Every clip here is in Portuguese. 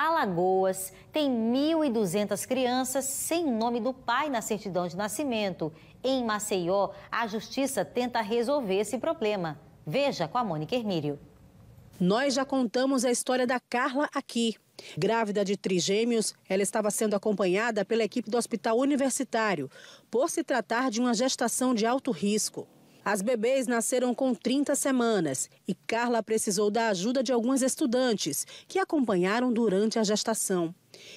Alagoas tem 1.200 crianças sem nome do pai na certidão de nascimento. Em Maceió, a justiça tenta resolver esse problema. Veja com a Mônica Hermírio. Nós já contamos a história da Carla aqui. Grávida de trigêmeos, ela estava sendo acompanhada pela equipe do Hospital Universitário, por se tratar de uma gestação de alto risco. As bebês nasceram com 30 semanas e Carla precisou da ajuda de algumas estudantes que acompanharam durante a gestação.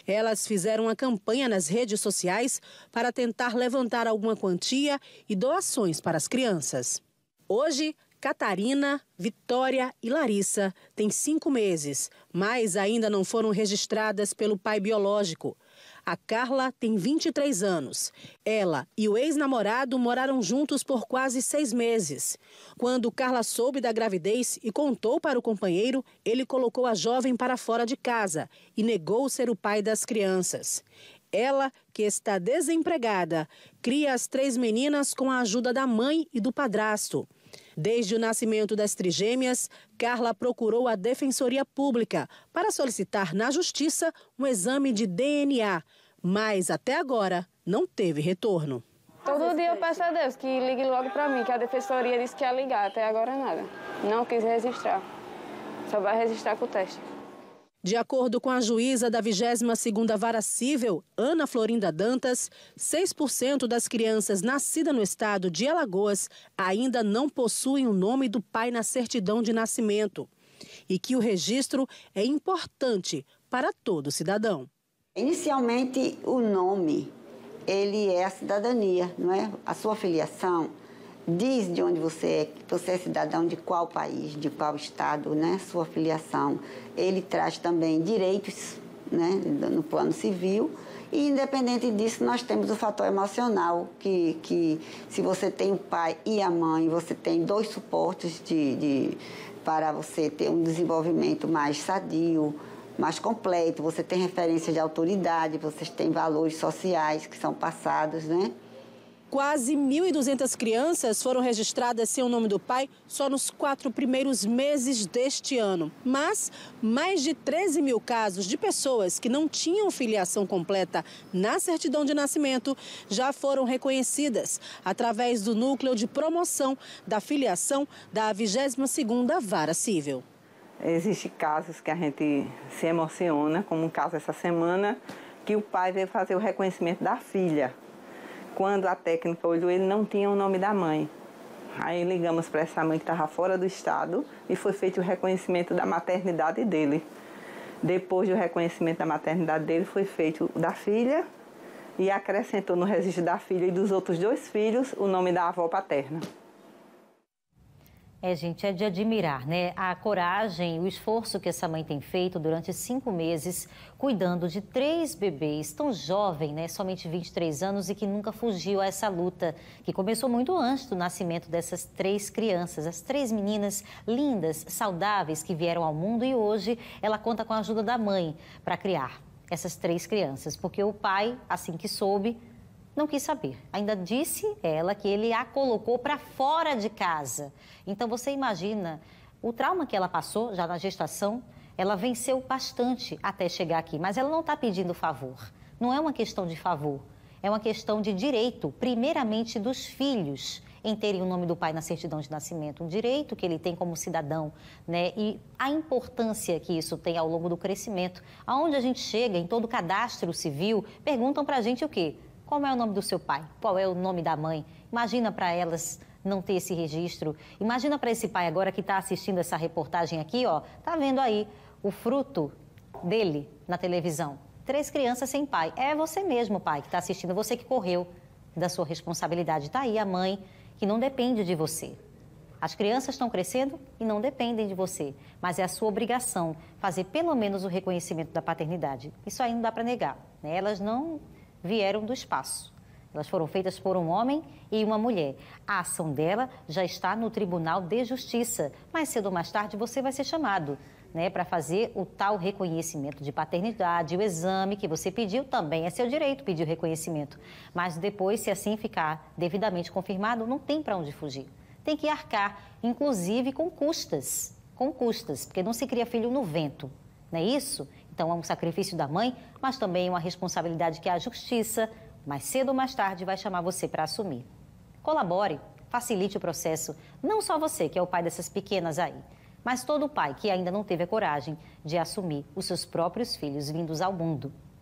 Elas fizeram uma campanha nas redes sociais para tentar levantar alguma quantia e doações para as crianças. Hoje, Catarina, Vitória e Larissa têm cinco meses, mas ainda não foram registradas pelo pai biológico. A Carla tem 23 anos. Ela e o ex-namorado moraram juntos por quase seis meses. Quando Carla soube da gravidez e contou para o companheiro, ele colocou a jovem para fora de casa e negou ser o pai das crianças. Ela, que está desempregada, cria as três meninas com a ajuda da mãe e do padrasto. Desde o nascimento das trigêmeas, Carla procurou a Defensoria Pública para solicitar na Justiça um exame de DNA, mas até agora não teve retorno. Todo dia eu peço a Deus que ligue logo para mim, que a Defensoria disse que ia ligar, até agora nada. Não quis registrar, só vai registrar com o teste. De acordo com a juíza da 22ª Vara Cível, Ana Florinda Dantas, 6% das crianças nascidas no estado de Alagoas ainda não possuem o nome do pai na certidão de nascimento e que o registro é importante para todo cidadão. Inicialmente, o nome, ele é a cidadania, não é? A sua filiação diz de onde você é, que você é cidadão de qual país, de qual estado, né, sua filiação. Ele traz também direitos né, no plano civil. E, independente disso, nós temos o fator emocional, que, que se você tem o pai e a mãe, você tem dois suportes de, de para você ter um desenvolvimento mais sadio, mais completo. Você tem referências de autoridade, vocês têm valores sociais que são passados, né? Quase 1.200 crianças foram registradas sem o nome do pai só nos quatro primeiros meses deste ano. Mas mais de 13 mil casos de pessoas que não tinham filiação completa na certidão de nascimento já foram reconhecidas através do núcleo de promoção da filiação da 22ª Vara Civil. Existem casos que a gente se emociona, como um caso essa semana, que o pai veio fazer o reconhecimento da filha quando a técnica olhou, ele não tinha o nome da mãe. Aí ligamos para essa mãe que estava fora do estado e foi feito o reconhecimento da maternidade dele. Depois do reconhecimento da maternidade dele, foi feito o da filha e acrescentou no registro da filha e dos outros dois filhos o nome da avó paterna. É, gente, é de admirar, né? A coragem, o esforço que essa mãe tem feito durante cinco meses, cuidando de três bebês tão jovem, né? Somente 23 anos e que nunca fugiu a essa luta, que começou muito antes do nascimento dessas três crianças, as três meninas lindas, saudáveis que vieram ao mundo e hoje ela conta com a ajuda da mãe para criar essas três crianças, porque o pai, assim que soube, não quis saber. Ainda disse ela que ele a colocou para fora de casa. Então você imagina o trauma que ela passou já na gestação, ela venceu bastante até chegar aqui, mas ela não está pedindo favor. Não é uma questão de favor, é uma questão de direito, primeiramente dos filhos em terem o nome do pai na certidão de nascimento, um direito que ele tem como cidadão, né? E a importância que isso tem ao longo do crescimento. Aonde a gente chega, em todo cadastro civil, perguntam para a gente o quê? Como é o nome do seu pai? Qual é o nome da mãe? Imagina para elas não ter esse registro. Imagina para esse pai agora que está assistindo essa reportagem aqui, ó, tá vendo aí o fruto dele na televisão. Três crianças sem pai. É você mesmo, pai, que está assistindo, você que correu da sua responsabilidade. Está aí a mãe que não depende de você. As crianças estão crescendo e não dependem de você, mas é a sua obrigação fazer pelo menos o reconhecimento da paternidade. Isso aí não dá para negar. Né? Elas não vieram do espaço. Elas foram feitas por um homem e uma mulher. A ação dela já está no Tribunal de Justiça. Mais cedo ou mais tarde você vai ser chamado né, para fazer o tal reconhecimento de paternidade. O exame que você pediu também é seu direito pedir o reconhecimento. Mas depois, se assim ficar devidamente confirmado, não tem para onde fugir. Tem que arcar, inclusive com custas. Com custas, porque não se cria filho no vento. Não é isso? Então é um sacrifício da mãe, mas também uma responsabilidade que a justiça, mais cedo ou mais tarde, vai chamar você para assumir. Colabore, facilite o processo, não só você, que é o pai dessas pequenas aí, mas todo pai que ainda não teve a coragem de assumir os seus próprios filhos vindos ao mundo.